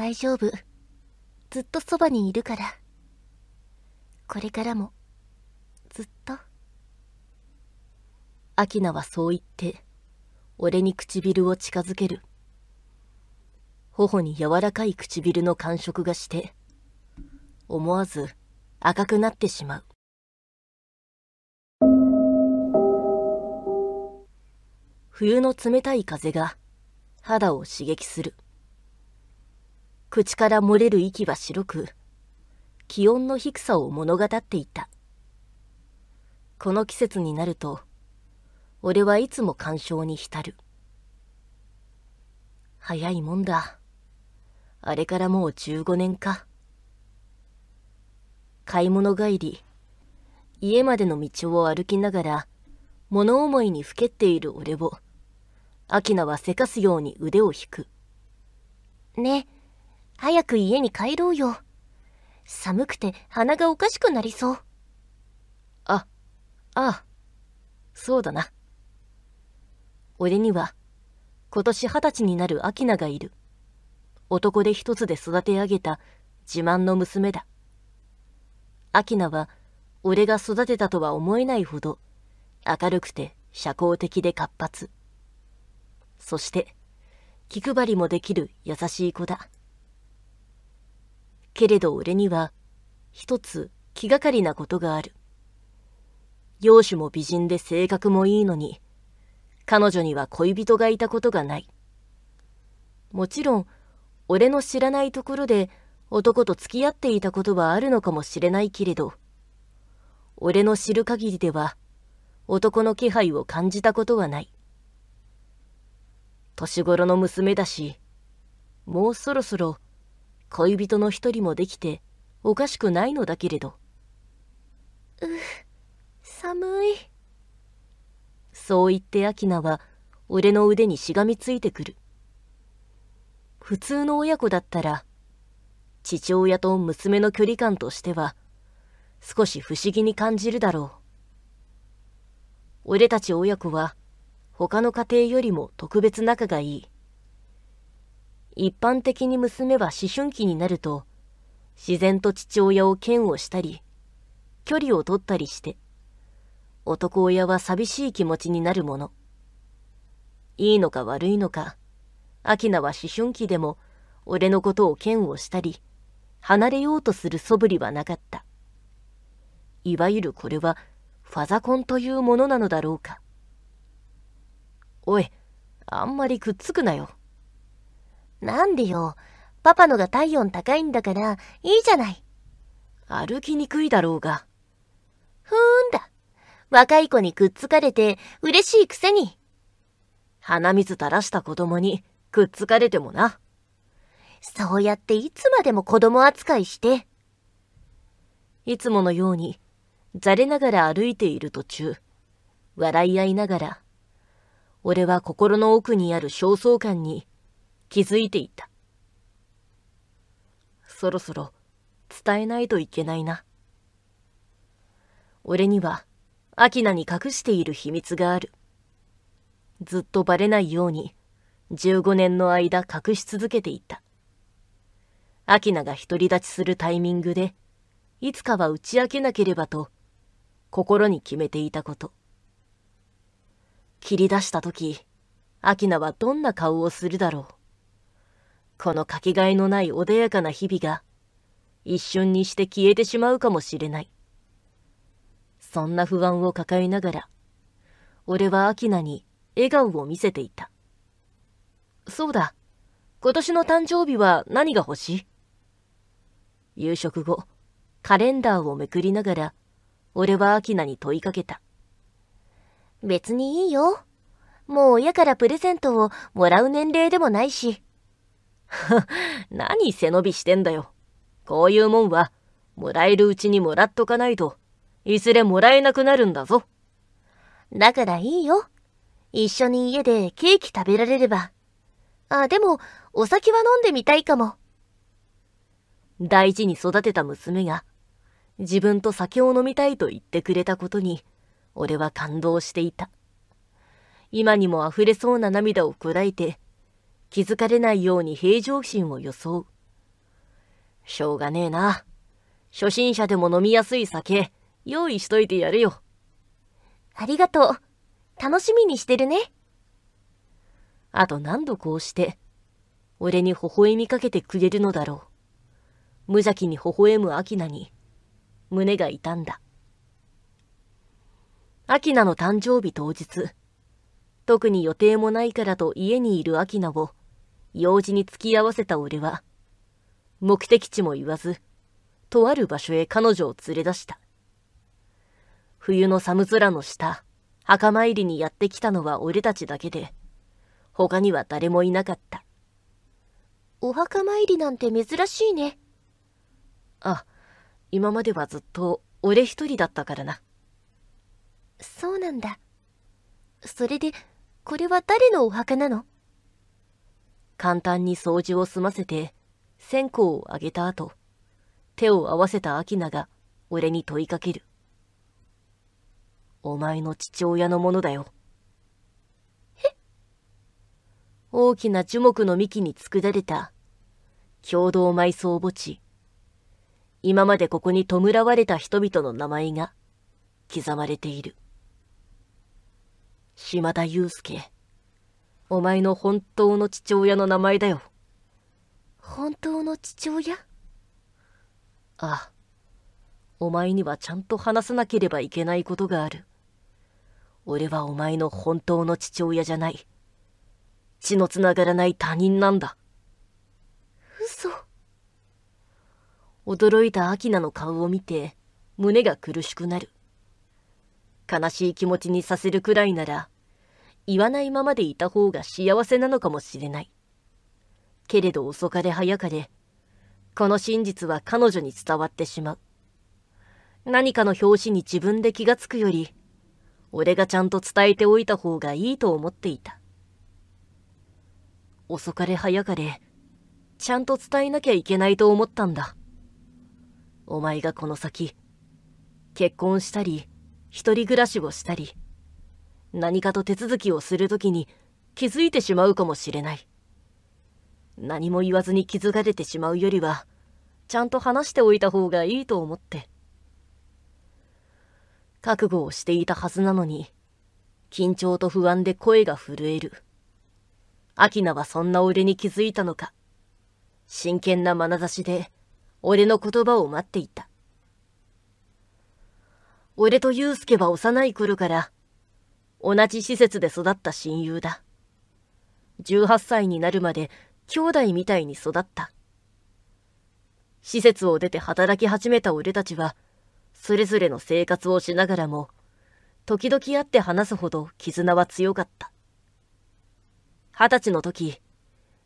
大丈夫。ずっとそばにいるから。これからも、ずっと。アキナはそう言って、俺に唇を近づける。頬に柔らかい唇の感触がして、思わず赤くなってしまう。冬の冷たい風が肌を刺激する。口から漏れる息は白く、気温の低さを物語っていた。この季節になると、俺はいつも干渉に浸る。早いもんだ。あれからもう15年か。買い物帰り、家までの道を歩きながら、物思いにふけっている俺を、アキナはせかすように腕を引く。ね早く家に帰ろうよ。寒くて鼻がおかしくなりそう。あ、ああ、そうだな。俺には、今年二十歳になるアキナがいる。男で一つで育て上げた自慢の娘だ。アキナは、俺が育てたとは思えないほど、明るくて社交的で活発。そして、気配りもできる優しい子だ。けれど俺には、一つ気がかりなことがある。容姿も美人で性格もいいのに、彼女には恋人がいたことがない。もちろん、俺の知らないところで男と付き合っていたことはあるのかもしれないけれど、俺の知る限りでは、男の気配を感じたことはない。年頃の娘だし、もうそろそろ恋人の一人もできておかしくないのだけれどう寒いそう言ってアキナは俺の腕にしがみついてくる普通の親子だったら父親と娘の距離感としては少し不思議に感じるだろう俺たち親子は他の家庭よりも特別仲がいい一般的に娘は思春期になると、自然と父親を嫌悪したり、距離を取ったりして、男親は寂しい気持ちになるもの。いいのか悪いのか、明菜は思春期でも俺のことを嫌悪したり、離れようとする素振りはなかった。いわゆるこれはファザコンというものなのだろうか。おい、あんまりくっつくなよ。なんでよ。パパのが体温高いんだから、いいじゃない。歩きにくいだろうが。ふーんだ。若い子にくっつかれて嬉しいくせに。鼻水垂らした子供にくっつかれてもな。そうやっていつまでも子供扱いして。いつものように、ざれながら歩いている途中、笑い合いながら、俺は心の奥にある焦燥感に気づいていた。そろそろ伝えないといけないな。俺には、アキナに隠している秘密がある。ずっとバレないように、15年の間隠し続けていた。アキナが独り立ちするタイミングで、いつかは打ち明けなければと、心に決めていたこと。切り出した時、アキナはどんな顔をするだろう。このかけがえのない穏やかな日々が、一瞬にして消えてしまうかもしれない。そんな不安を抱えながら、俺はアキナに笑顔を見せていた。そうだ、今年の誕生日は何が欲しい夕食後、カレンダーをめくりながら、俺はアキナに問いかけた。別にいいよ。もう親からプレゼントをもらう年齢でもないし。何背伸びしてんだよ。こういうもんは、もらえるうちにもらっとかないと、いずれもらえなくなるんだぞ。だからいいよ。一緒に家でケーキ食べられれば。あ、でも、お酒は飲んでみたいかも。大事に育てた娘が、自分と酒を飲みたいと言ってくれたことに、俺は感動していた。今にも溢れそうな涙をこらえて、気づかれないように平常心を装う。しょうがねえな。初心者でも飲みやすい酒、用意しといてやるよ。ありがとう。楽しみにしてるね。あと何度こうして、俺に微笑みかけてくれるのだろう。無邪気に微笑むアキナに、胸が痛んだ。アキナの誕生日当日、特に予定もないからと家にいるアキナを、用事に付き合わせた俺は、目的地も言わず、とある場所へ彼女を連れ出した。冬の寒空の下、墓参りにやってきたのは俺たちだけで、他には誰もいなかった。お墓参りなんて珍しいね。あ、今まではずっと俺一人だったからな。そうなんだ。それで、これは誰のお墓なの簡単に掃除を済ませて、線香をあげた後、手を合わせた明菜が俺に問いかける。お前の父親のものだよ。へ大きな樹木の幹に作られた、共同埋葬墓地。今までここに弔われた人々の名前が刻まれている。島田祐介。お前の本当の父親の名前だよ。本当の父親ああ。お前にはちゃんと話さなければいけないことがある。俺はお前の本当の父親じゃない。血のつながらない他人なんだ。嘘。驚いたアキナの顔を見て、胸が苦しくなる。悲しい気持ちにさせるくらいなら、言わないままでいた方が幸せなのかもしれない。けれど遅かれ早かれ、この真実は彼女に伝わってしまう。何かの表紙に自分で気がつくより、俺がちゃんと伝えておいた方がいいと思っていた。遅かれ早かれ、ちゃんと伝えなきゃいけないと思ったんだ。お前がこの先、結婚したり、一人暮らしをしたり、何かと手続きをするときに気づいてしまうかもしれない。何も言わずに気づかれてしまうよりは、ちゃんと話しておいた方がいいと思って。覚悟をしていたはずなのに、緊張と不安で声が震える。アキナはそんな俺に気づいたのか。真剣な眼差しで、俺の言葉を待っていた。俺とユ介は幼い頃から、同じ施設で育った親友だ。18歳になるまで兄弟みたいに育った。施設を出て働き始めた俺たちは、それぞれの生活をしながらも、時々会って話すほど絆は強かった。二十歳の時、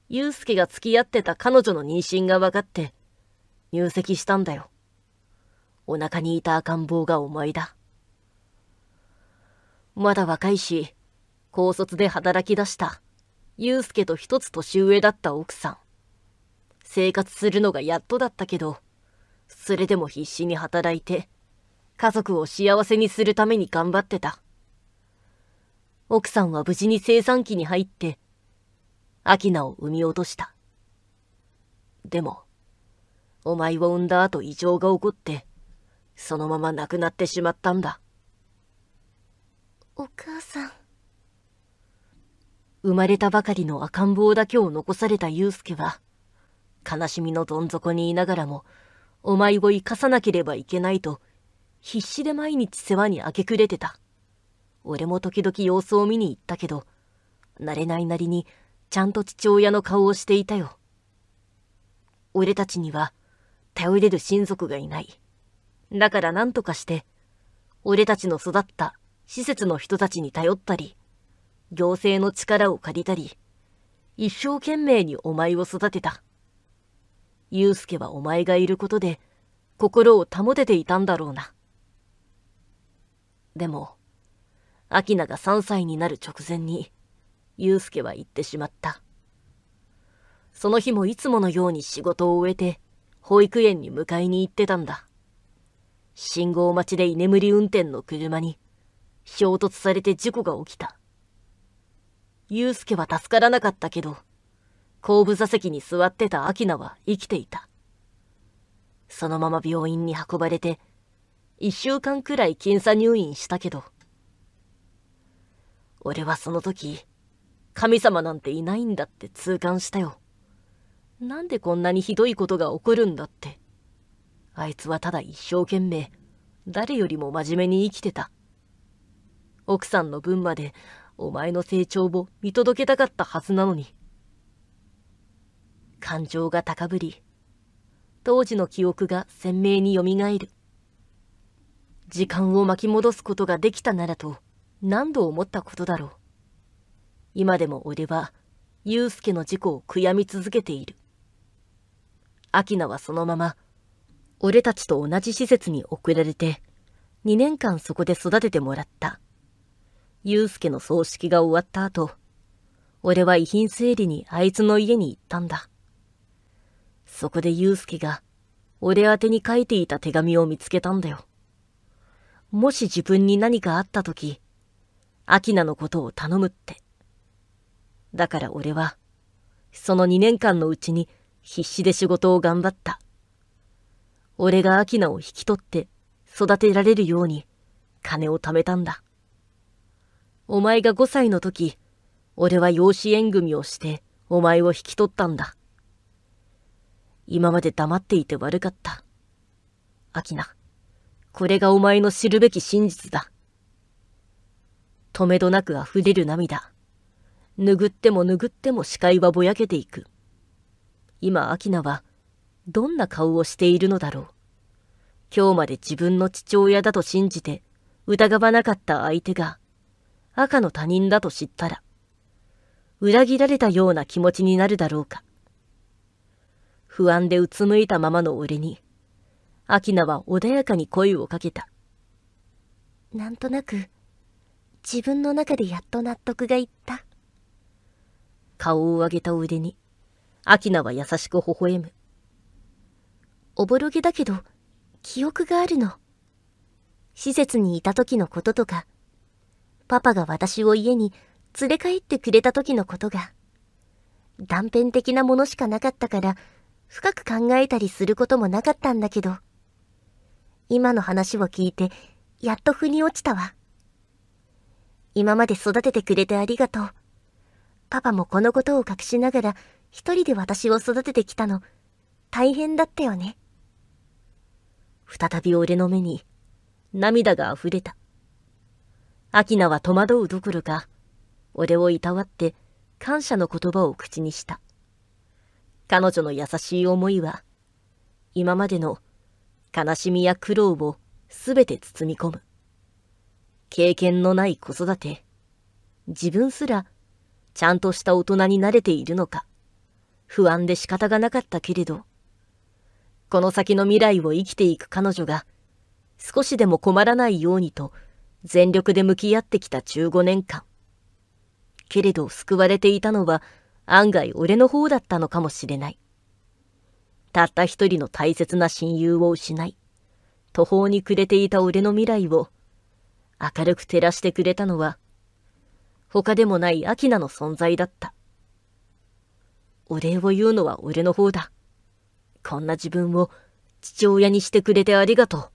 祐介が付き合ってた彼女の妊娠が分かって、入籍したんだよ。お腹にいた赤ん坊がお前だ。まだ若いし、高卒で働き出した、す介と一つ年上だった奥さん。生活するのがやっとだったけど、それでも必死に働いて、家族を幸せにするために頑張ってた。奥さんは無事に生産期に入って、アキナを産み落とした。でも、お前を産んだ後異常が起こって、そのまま亡くなってしまったんだ。お母さん生まれたばかりの赤ん坊だけを残された祐介は悲しみのどん底にいながらもお前を生かさなければいけないと必死で毎日世話に明け暮れてた俺も時々様子を見に行ったけど慣れないなりにちゃんと父親の顔をしていたよ俺たちには頼れる親族がいないだから何とかして俺たちの育った施設の人たちに頼ったり、行政の力を借りたり、一生懸命にお前を育てた。ゆうすけはお前がいることで、心を保てていたんだろうな。でも、秋菜が3歳になる直前に、ゆうすけは行ってしまった。その日もいつものように仕事を終えて、保育園に迎えに行ってたんだ。信号待ちで居眠り運転の車に、衝突されて事故が起きた。祐介は助からなかったけど、後部座席に座ってた明菜は生きていた。そのまま病院に運ばれて、一週間くらい検査入院したけど、俺はその時、神様なんていないんだって痛感したよ。なんでこんなにひどいことが起こるんだって。あいつはただ一生懸命、誰よりも真面目に生きてた。奥さんの分までお前の成長を見届けたかったはずなのに。感情が高ぶり、当時の記憶が鮮明によみがえる。時間を巻き戻すことができたならと何度思ったことだろう。今でも俺は、祐介の事故を悔やみ続けている。明菜はそのまま、俺たちと同じ施設に送られて、二年間そこで育ててもらった。祐介の葬式が終わった後、俺は遺品整理にあいつの家に行ったんだ。そこで祐介が、俺宛てに書いていた手紙を見つけたんだよ。もし自分に何かあった時、アキナのことを頼むって。だから俺は、その2年間のうちに必死で仕事を頑張った。俺がアキナを引き取って育てられるように金を貯めたんだ。お前が5歳の時、俺は養子縁組をしてお前を引き取ったんだ。今まで黙っていて悪かった。アキナ、これがお前の知るべき真実だ。止めどなく溢れる涙。拭っても拭っても視界はぼやけていく。今、アキナは、どんな顔をしているのだろう。今日まで自分の父親だと信じて、疑わなかった相手が、赤の他人だと知ったら、裏切られたような気持ちになるだろうか。不安でうつむいたままの俺に、アキナは穏やかに声をかけた。なんとなく、自分の中でやっと納得がいった。顔を上げた腕に、アキナは優しく微笑む。おぼろげだけど、記憶があるの。施設にいた時のこととか、パパが私を家に連れ帰ってくれた時のことが、断片的なものしかなかったから、深く考えたりすることもなかったんだけど、今の話を聞いて、やっと腑に落ちたわ。今まで育ててくれてありがとう。パパもこのことを隠しながら、一人で私を育ててきたの、大変だったよね。再び俺の目に、涙が溢れた。アキナは戸惑うどころか、俺をいたわって感謝の言葉を口にした。彼女の優しい思いは、今までの悲しみや苦労をすべて包み込む。経験のない子育て、自分すらちゃんとした大人になれているのか、不安で仕方がなかったけれど、この先の未来を生きていく彼女が少しでも困らないようにと全力で向き合ってきた15年間。けれど救われていたのは案外俺の方だったのかもしれない。たった一人の大切な親友を失い、途方に暮れていた俺の未来を明るく照らしてくれたのは、他でもないアキナの存在だった。お礼を言うのは俺の方だ。こんな自分を父親にしてくれてありがとう。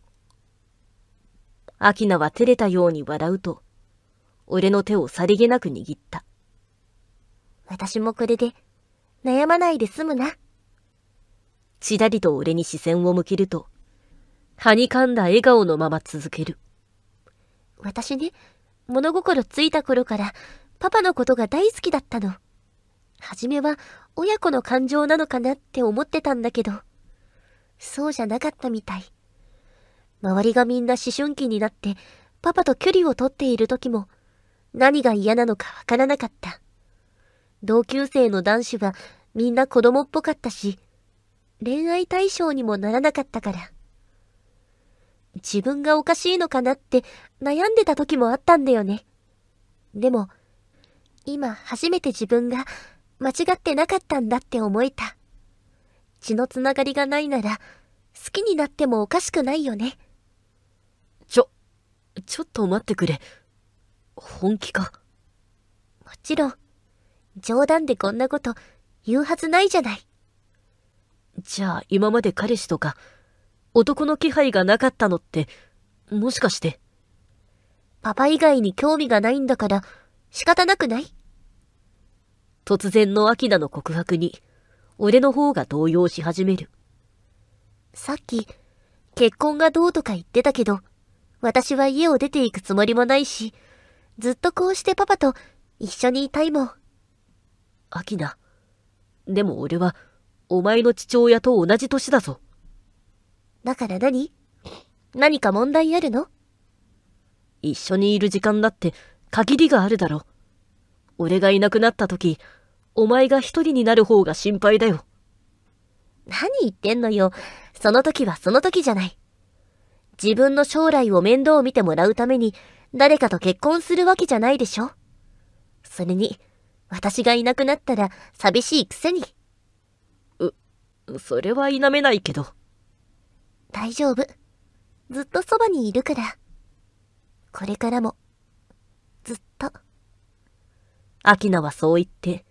アキナは照れたように笑うと、俺の手をさりげなく握った。私もこれで、悩まないで済むな。ちらりと俺に視線を向けると、はにかんだ笑顔のまま続ける。私ね、物心ついた頃からパパのことが大好きだったの。初めは親子の感情なのかなって思ってたんだけど、そうじゃなかったみたい。周りがみんな思春期になってパパと距離をとっている時も何が嫌なのかわからなかった。同級生の男子はみんな子供っぽかったし、恋愛対象にもならなかったから。自分がおかしいのかなって悩んでた時もあったんだよね。でも、今初めて自分が間違ってなかったんだって思えた。血のつながりがないなら、好きになってもおかしくないよね。ちょっと待ってくれ。本気か。もちろん、冗談でこんなこと言うはずないじゃない。じゃあ今まで彼氏とか、男の気配がなかったのって、もしかして。パパ以外に興味がないんだから仕方なくない突然のアキナの告白に、俺の方が動揺し始める。さっき、結婚がどうとか言ってたけど、私は家を出ていくつもりもないし、ずっとこうしてパパと一緒にいたいもん。アキナ、でも俺は、お前の父親と同じ歳だぞ。だから何何か問題あるの一緒にいる時間だって限りがあるだろ。俺がいなくなった時、お前が一人になる方が心配だよ。何言ってんのよ。その時はその時じゃない。自分の将来を面倒を見てもらうために誰かと結婚するわけじゃないでしょそれに、私がいなくなったら寂しいくせに。う、それは否めないけど。大丈夫。ずっとそばにいるから。これからも、ずっと。アキナはそう言って、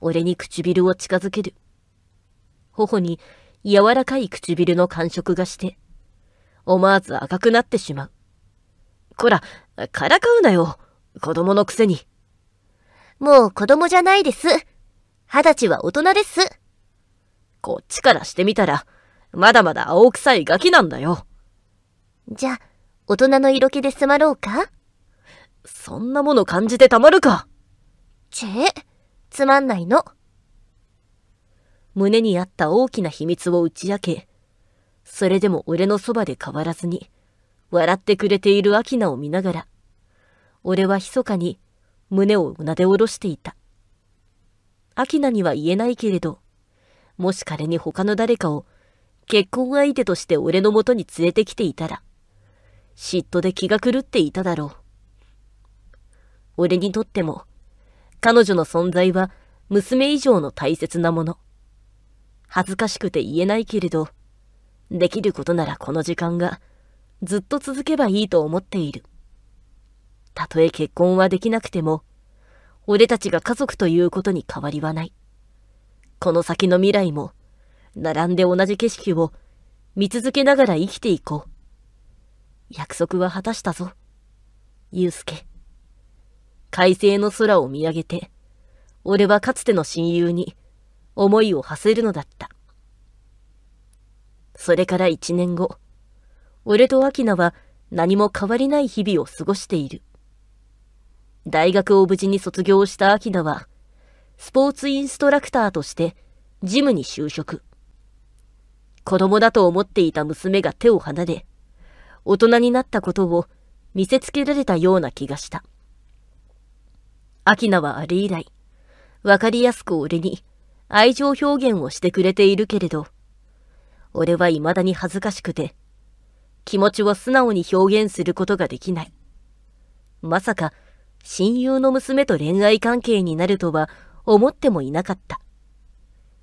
俺に唇を近づける。頬に柔らかい唇の感触がして、思わず赤くなってしまう。こら、からかうなよ。子供のくせに。もう子供じゃないです。二十歳は大人です。こっちからしてみたら、まだまだ青臭いガキなんだよ。じゃ、大人の色気で済まろうかそんなもの感じてたまるか。ちえ、つまんないの。胸にあった大きな秘密を打ち明け、それでも俺のそばで変わらずに、笑ってくれているアキナを見ながら、俺は密かに胸をうなで下ろしていた。アキナには言えないけれど、もし彼に他の誰かを結婚相手として俺の元に連れてきていたら、嫉妬で気が狂っていただろう。俺にとっても、彼女の存在は娘以上の大切なもの。恥ずかしくて言えないけれど、できることならこの時間がずっと続けばいいと思っている。たとえ結婚はできなくても、俺たちが家族ということに変わりはない。この先の未来も、並んで同じ景色を見続けながら生きていこう。約束は果たしたぞ。ゆうすけ。快晴の空を見上げて、俺はかつての親友に思いを馳せるのだった。それから一年後、俺とアキナは何も変わりない日々を過ごしている。大学を無事に卒業したアキナは、スポーツインストラクターとしてジムに就職。子供だと思っていた娘が手を離れ、大人になったことを見せつけられたような気がした。アキナはあれ以来、わかりやすく俺に愛情表現をしてくれているけれど、俺は未だに恥ずかしくて、気持ちを素直に表現することができない。まさか、親友の娘と恋愛関係になるとは思ってもいなかった。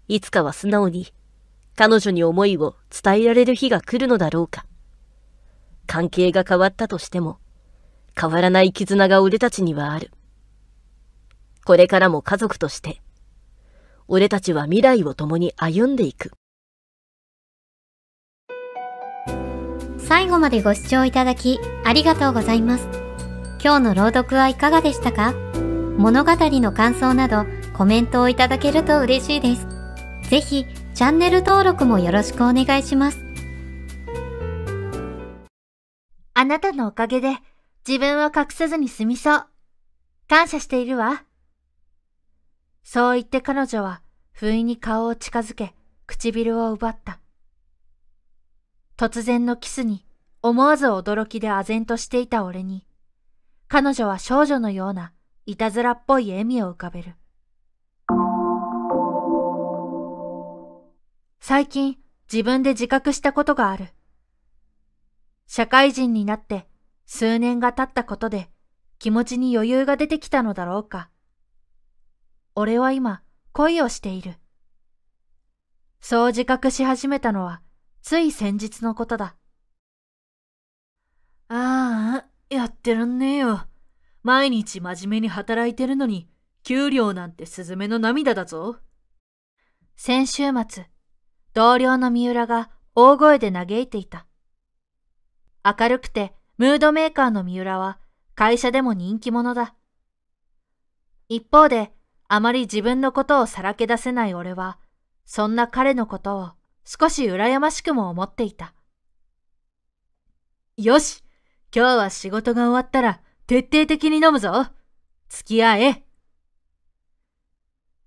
いつかは素直に、彼女に思いを伝えられる日が来るのだろうか。関係が変わったとしても、変わらない絆が俺たちにはある。これからも家族として、俺たちは未来を共に歩んでいく。最後までご視聴いただきありがとうございます。今日の朗読はいかがでしたか物語の感想などコメントをいただけると嬉しいです。ぜひチャンネル登録もよろしくお願いします。あなたのおかげで自分を隠さずに済みそう。感謝しているわ。そう言って彼女は不意に顔を近づけ唇を奪った。突然のキスに思わず驚きで唖然としていた俺に、彼女は少女のようないたずらっぽい笑みを浮かべる。最近自分で自覚したことがある。社会人になって数年が経ったことで気持ちに余裕が出てきたのだろうか。俺は今恋をしている。そう自覚し始めたのはつい先日のことだ。ああ、やってらんねえよ。毎日真面目に働いてるのに、給料なんてスズメの涙だぞ。先週末、同僚の三浦が大声で嘆いていた。明るくてムードメーカーの三浦は会社でも人気者だ。一方で、あまり自分のことをさらけ出せない俺は、そんな彼のことを少し羨ましくも思っていた。よし今日は仕事が終わったら徹底的に飲むぞ付き合え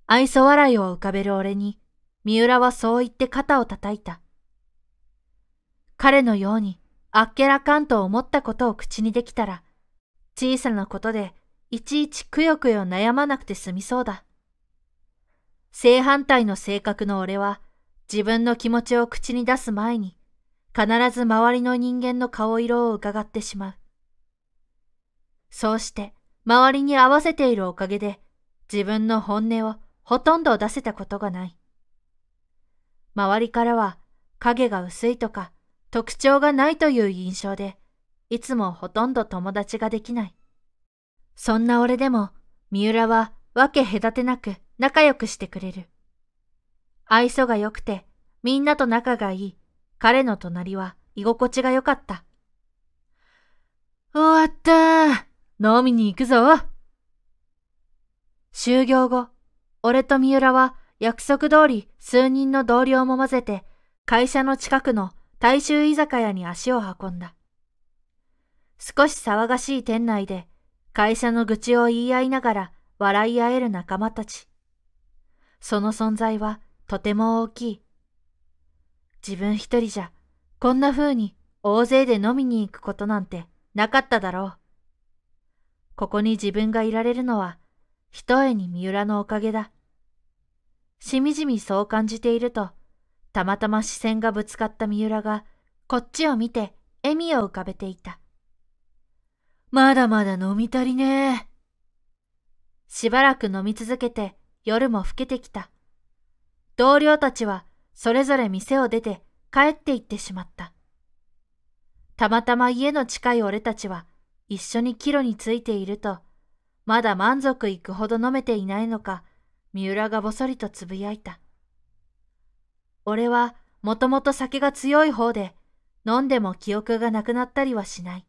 愛想笑いを浮かべる俺に、三浦はそう言って肩を叩いた。彼のようにあっけらかんと思ったことを口にできたら、小さなことでいちいちくよくよ悩まなくて済みそうだ。正反対の性格の俺は自分の気持ちを口に出す前に、必ず周りの人間の顔色を伺ってしまう。そうして、周りに合わせているおかげで、自分の本音をほとんど出せたことがない。周りからは、影が薄いとか、特徴がないという印象で、いつもほとんど友達ができない。そんな俺でも、三浦は分け隔てなく仲良くしてくれる。愛想が良くて、みんなと仲がいい。彼の隣は居心地が良かった。終わった飲みに行くぞ終業後、俺と三浦は約束通り数人の同僚も混ぜて、会社の近くの大衆居酒屋に足を運んだ。少し騒がしい店内で、会社の愚痴を言い合いながら笑い合える仲間たち。その存在はとても大きい。自分一人じゃ、こんな風に大勢で飲みに行くことなんてなかっただろう。ここに自分がいられるのは、ひとえに三浦のおかげだ。しみじみそう感じていると、たまたま視線がぶつかった三浦が、こっちを見て笑みを浮かべていた。まだまだ飲み足りねえ。しばらく飲み続けて夜も更けてきた。同僚たちはそれぞれ店を出て帰って行ってしまった。たまたま家の近い俺たちは一緒に帰路についていると、まだ満足いくほど飲めていないのか、三浦がぼそりとつぶやいた。俺はもともと酒が強い方で、飲んでも記憶がなくなったりはしない。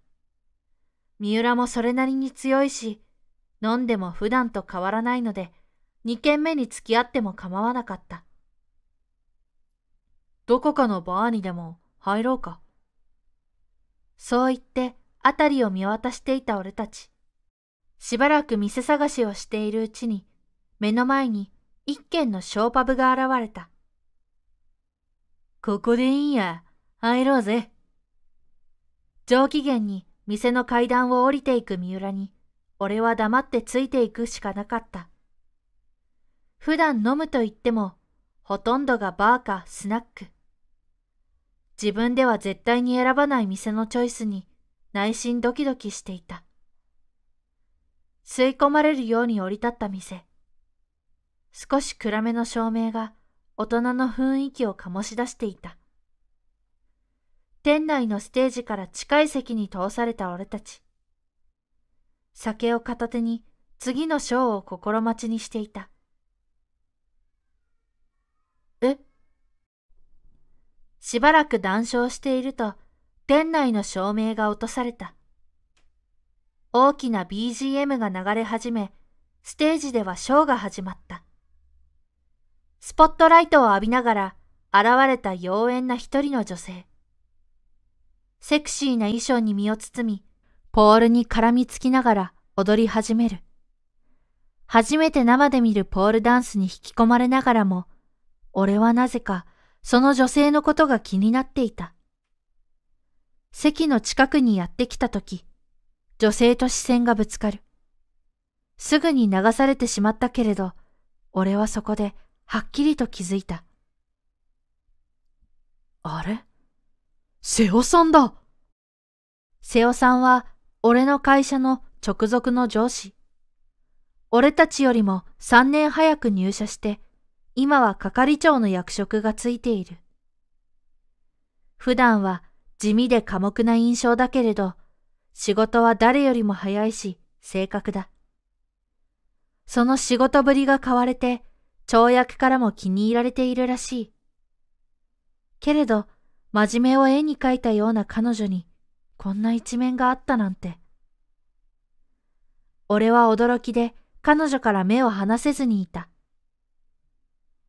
三浦もそれなりに強いし、飲んでも普段と変わらないので、二軒目に付き合っても構わなかった。どこかのバーにでも入ろうか。そう言って辺りを見渡していた俺たち。しばらく店探しをしているうちに、目の前に一軒のショーパブが現れた。ここでいいんや、入ろうぜ。上機嫌に店の階段を降りていく三浦に、俺は黙ってついていくしかなかった。普段飲むと言っても、ほとんどがバーかスナック。自分では絶対に選ばない店のチョイスに内心ドキドキしていた。吸い込まれるように降り立った店。少し暗めの照明が大人の雰囲気を醸し出していた。店内のステージから近い席に通された俺たち。酒を片手に次のショーを心待ちにしていた。しばらく談笑していると、店内の照明が落とされた。大きな BGM が流れ始め、ステージではショーが始まった。スポットライトを浴びながら現れた妖艶な一人の女性。セクシーな衣装に身を包み、ポールに絡みつきながら踊り始める。初めて生で見るポールダンスに引き込まれながらも、俺はなぜかその女性のことが気になっていた。席の近くにやってきたとき、女性と視線がぶつかる。すぐに流されてしまったけれど、俺はそこではっきりと気づいた。あれ瀬尾さんだ瀬尾さんは俺の会社の直属の上司。俺たちよりも3年早く入社して今は係長の役職がついている。普段は地味で寡黙な印象だけれど、仕事は誰よりも早いし、正確だ。その仕事ぶりが買われて、跳躍からも気に入られているらしい。けれど、真面目を絵に描いたような彼女に、こんな一面があったなんて。俺は驚きで彼女から目を離せずにいた。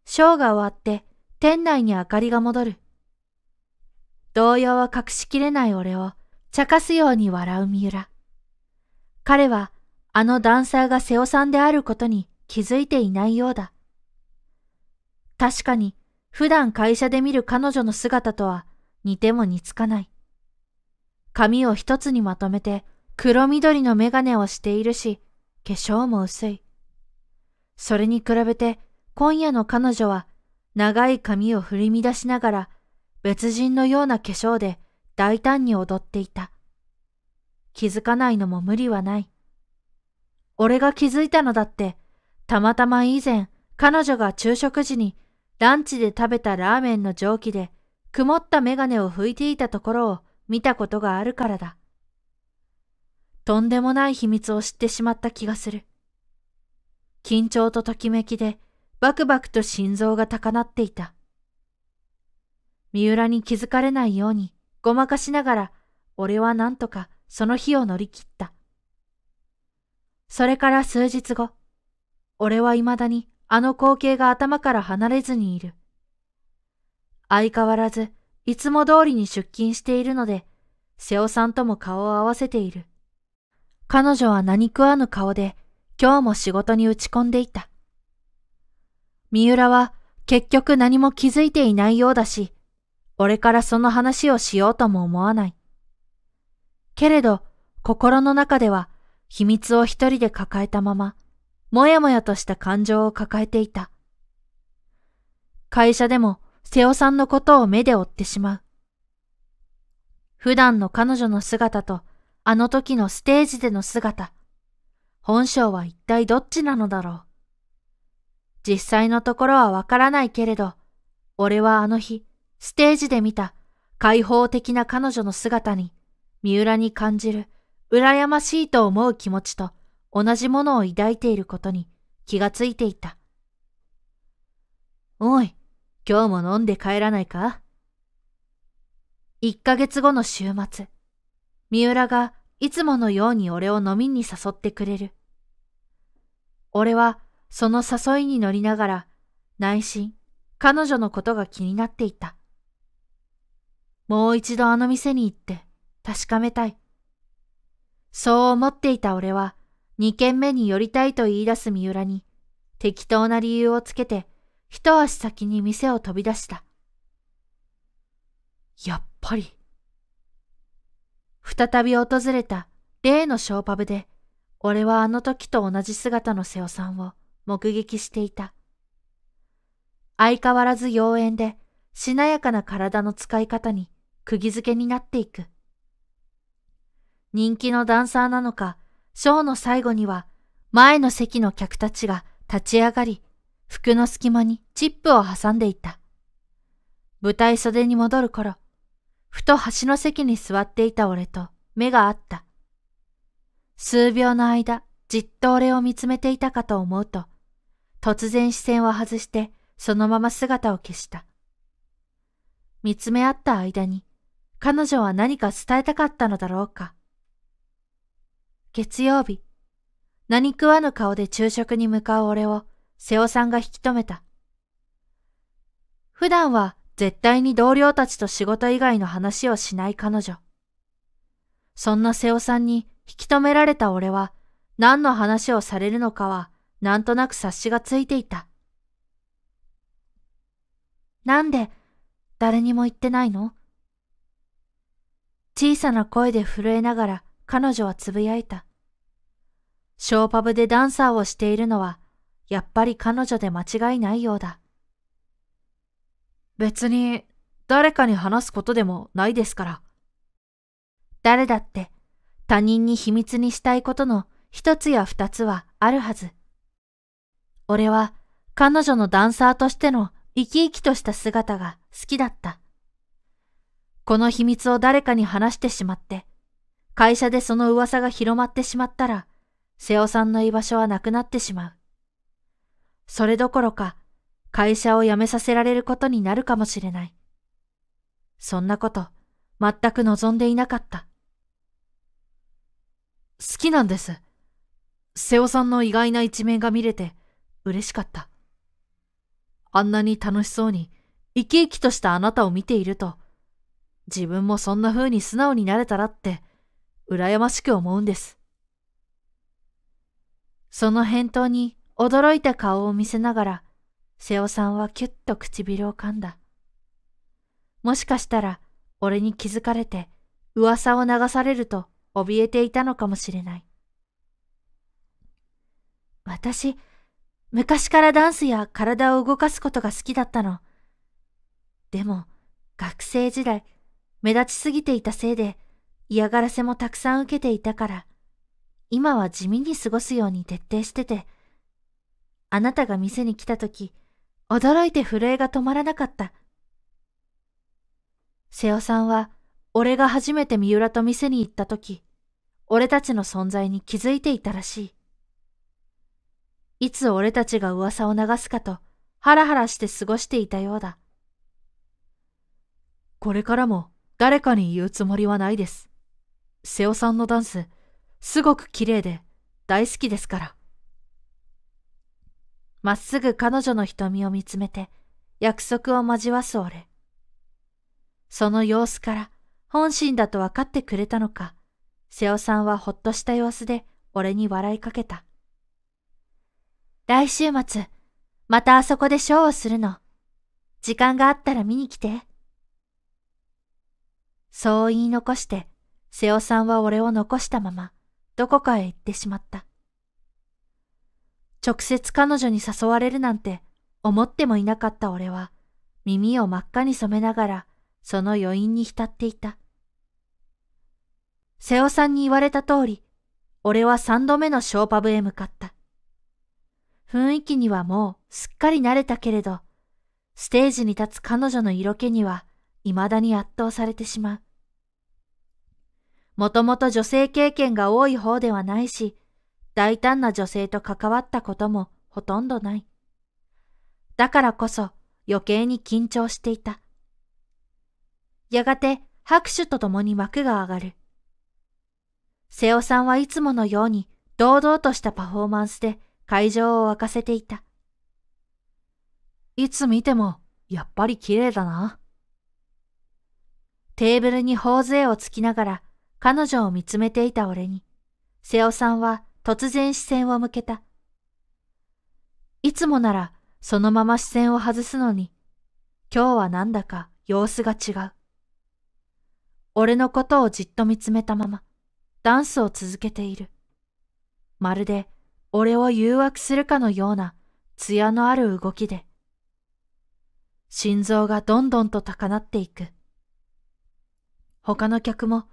ショーが終わって店内に明かりが戻る。動揺を隠しきれない俺を茶化すように笑う三浦。彼はあのダンサーが瀬尾さんであることに気づいていないようだ。確かに普段会社で見る彼女の姿とは似ても似つかない。髪を一つにまとめて黒緑のメガネをしているし、化粧も薄い。それに比べて今夜の彼女は長い髪を振り乱しながら別人のような化粧で大胆に踊っていた。気づかないのも無理はない。俺が気づいたのだって、たまたま以前彼女が昼食時にランチで食べたラーメンの蒸気で曇った眼鏡を拭いていたところを見たことがあるからだ。とんでもない秘密を知ってしまった気がする。緊張とときめきでバクバクと心臓が高鳴っていた。三浦に気づかれないようにごまかしながら、俺はなんとかその日を乗り切った。それから数日後、俺は未だにあの光景が頭から離れずにいる。相変わらず、いつも通りに出勤しているので、瀬尾さんとも顔を合わせている。彼女は何食わぬ顔で、今日も仕事に打ち込んでいた。三浦は結局何も気づいていないようだし、俺からその話をしようとも思わない。けれど、心の中では秘密を一人で抱えたまま、もやもやとした感情を抱えていた。会社でも瀬尾さんのことを目で追ってしまう。普段の彼女の姿と、あの時のステージでの姿、本性は一体どっちなのだろう。実際のところはわからないけれど、俺はあの日、ステージで見た開放的な彼女の姿に、三浦に感じる羨ましいと思う気持ちと同じものを抱いていることに気がついていた。おい、今日も飲んで帰らないか一ヶ月後の週末、三浦がいつものように俺を飲みに誘ってくれる。俺はその誘いに乗りながら、内心、彼女のことが気になっていた。もう一度あの店に行って確かめたい。そう思っていた俺は、二軒目に寄りたいと言い出す三浦に、適当な理由をつけて、一足先に店を飛び出した。やっぱり。再び訪れた例のショーパブで、俺はあの時と同じ姿の瀬尾さんを目撃していた。相変わらず妖艶で、しなやかな体の使い方に釘付けになっていく。人気のダンサーなのか、ショーの最後には、前の席の客たちが立ち上がり、服の隙間にチップを挟んでいた。舞台袖に戻る頃、ふと端の席に座っていた俺と目が合った。数秒の間、じっと俺を見つめていたかと思うと、突然視線を外して、そのまま姿を消した。見つめ合った間に、彼女は何か伝えたかったのだろうか。月曜日、何食わぬ顔で昼食に向かう俺を、瀬尾さんが引き止めた。普段は絶対に同僚たちと仕事以外の話をしない彼女。そんな瀬尾さんに引き止められた俺は何の話をされるのかはなんとなく察しがついていた。なんで、誰にも言ってないの小さな声で震えながら彼女はつぶやいた。ショーパブでダンサーをしているのは、やっぱり彼女で間違いないようだ。別に、誰かに話すことでもないですから。誰だって、他人に秘密にしたいことの一つや二つはあるはず。俺は彼女のダンサーとしての生き生きとした姿が好きだった。この秘密を誰かに話してしまって、会社でその噂が広まってしまったら、瀬尾さんの居場所はなくなってしまう。それどころか、会社を辞めさせられることになるかもしれない。そんなこと、全く望んでいなかった。好きなんです。瀬尾さんの意外な一面が見れて、嬉しかった。あんなに楽しそうに、生き生きとしたあなたを見ていると、自分もそんな風に素直になれたらって、羨ましく思うんです。その返答に驚いた顔を見せながら、瀬尾さんはキュッと唇を噛んだ。もしかしたら、俺に気づかれて、噂を流されると怯えていたのかもしれない。私、昔からダンスや体を動かすことが好きだったの。でも、学生時代、目立ちすぎていたせいで、嫌がらせもたくさん受けていたから、今は地味に過ごすように徹底してて、あなたが店に来た時、驚いて震えが止まらなかった。瀬尾さんは、俺が初めて三浦と店に行った時、俺たちの存在に気づいていたらしい。いつ俺たちが噂を流すかと、ハラハラして過ごしていたようだ。これからも誰かに言うつもりはないです。瀬尾さんのダンス、すごく綺麗で大好きですから。まっすぐ彼女の瞳を見つめて、約束を交わす俺。その様子から本心だと分かってくれたのか、瀬尾さんはほっとした様子で俺に笑いかけた。来週末、またあそこでショーをするの。時間があったら見に来て。そう言い残して、瀬尾さんは俺を残したまま、どこかへ行ってしまった。直接彼女に誘われるなんて思ってもいなかった俺は、耳を真っ赤に染めながら、その余韻に浸っていた。瀬尾さんに言われた通り、俺は三度目のショーパブへ向かった。雰囲気にはもうすっかり慣れたけれど、ステージに立つ彼女の色気には未だに圧倒されてしまう。もともと女性経験が多い方ではないし、大胆な女性と関わったこともほとんどない。だからこそ余計に緊張していた。やがて拍手とともに幕が上がる。瀬尾さんはいつものように堂々としたパフォーマンスで会場を沸かせていた。いつ見ても、やっぱり綺麗だな。テーブルに頬杖をつきながら、彼女を見つめていた俺に、瀬尾さんは突然視線を向けた。いつもなら、そのまま視線を外すのに、今日はなんだか様子が違う。俺のことをじっと見つめたまま、ダンスを続けている。まるで俺を誘惑するかのような艶のある動きで、心臓がどんどんと高鳴っていく。他の客も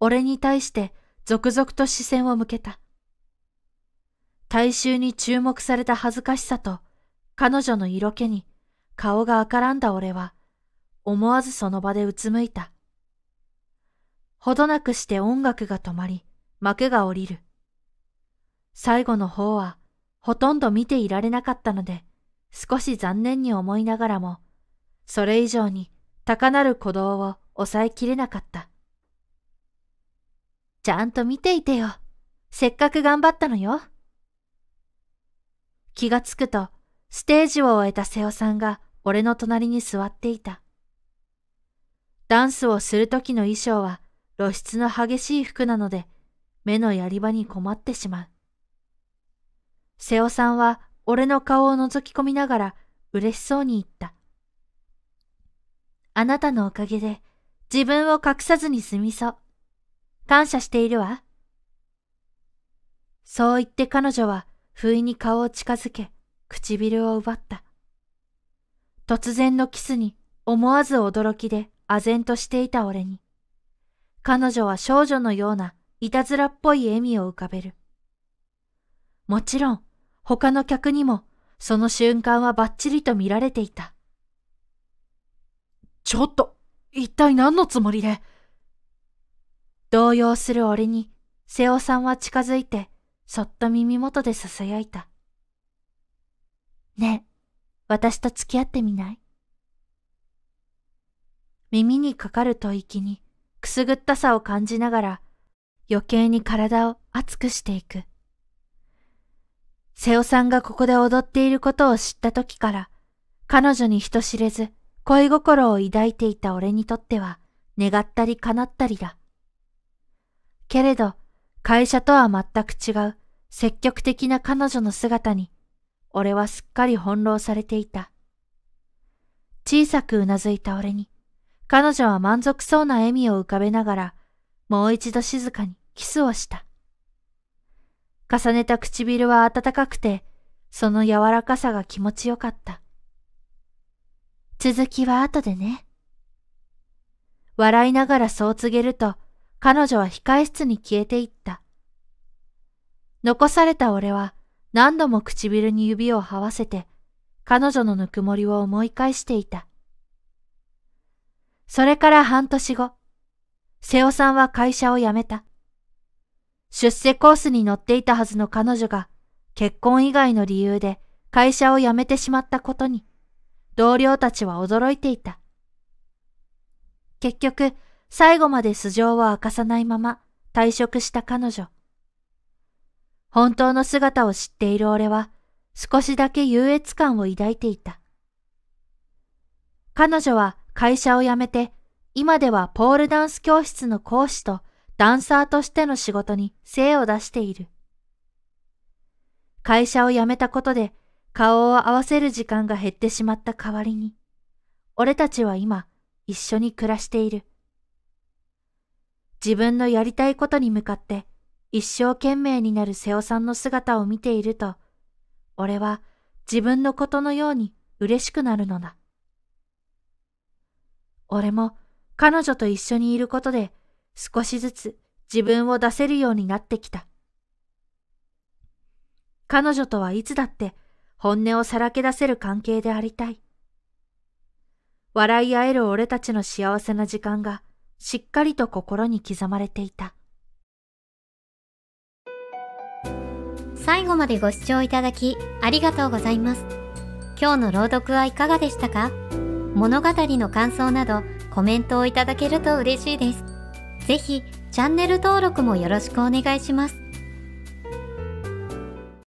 俺に対して続々と視線を向けた。大衆に注目された恥ずかしさと彼女の色気に顔が赤らんだ俺は思わずその場でうつむいた。ほどなくして音楽が止まり幕が降りる。最後の方はほとんど見ていられなかったので、少し残念に思いながらも、それ以上に高なる鼓動を抑えきれなかった。ちゃんと見ていてよ。せっかく頑張ったのよ。気がつくと、ステージを終えた瀬尾さんが俺の隣に座っていた。ダンスをする時の衣装は露出の激しい服なので、目のやり場に困ってしまう。瀬尾さんは俺の顔を覗き込みながら嬉しそうに言った。あなたのおかげで自分を隠さずに済みそう。感謝しているわ。そう言って彼女は不意に顔を近づけ唇を奪った。突然のキスに思わず驚きで唖然としていた俺に、彼女は少女のようないたずらっぽい笑みを浮かべる。もちろん、他の客にも、その瞬間はバッチリと見られていた。ちょっと、一体何のつもりで動揺する俺に、瀬尾さんは近づいて、そっと耳元で囁いた。ねえ、私と付き合ってみない耳にかかる吐息に、くすぐったさを感じながら、余計に体を熱くしていく。瀬尾さんがここで踊っていることを知った時から、彼女に人知れず恋心を抱いていた俺にとっては、願ったり叶ったりだ。けれど、会社とは全く違う積極的な彼女の姿に、俺はすっかり翻弄されていた。小さくうなずいた俺に、彼女は満足そうな笑みを浮かべながら、もう一度静かにキスをした。重ねた唇は暖かくて、その柔らかさが気持ちよかった。続きは後でね。笑いながらそう告げると、彼女は控室に消えていった。残された俺は何度も唇に指を這わせて、彼女のぬくもりを思い返していた。それから半年後、瀬尾さんは会社を辞めた。出世コースに乗っていたはずの彼女が結婚以外の理由で会社を辞めてしまったことに同僚たちは驚いていた。結局、最後まで素性を明かさないまま退職した彼女。本当の姿を知っている俺は少しだけ優越感を抱いていた。彼女は会社を辞めて今ではポールダンス教室の講師とダンサーとしての仕事に精を出している。会社を辞めたことで顔を合わせる時間が減ってしまった代わりに、俺たちは今一緒に暮らしている。自分のやりたいことに向かって一生懸命になる瀬尾さんの姿を見ていると、俺は自分のことのように嬉しくなるのだ。俺も彼女と一緒にいることで少しずつ自分を出せるようになってきた。彼女とはいつだって本音をさらけ出せる関係でありたい。笑い合える俺たちの幸せな時間がしっかりと心に刻まれていた。最後までご視聴いただきありがとうございます。今日の朗読はいかがでしたか物語の感想などコメントをいただけると嬉しいです。ぜひチャンネル登録もよろしくお願いします。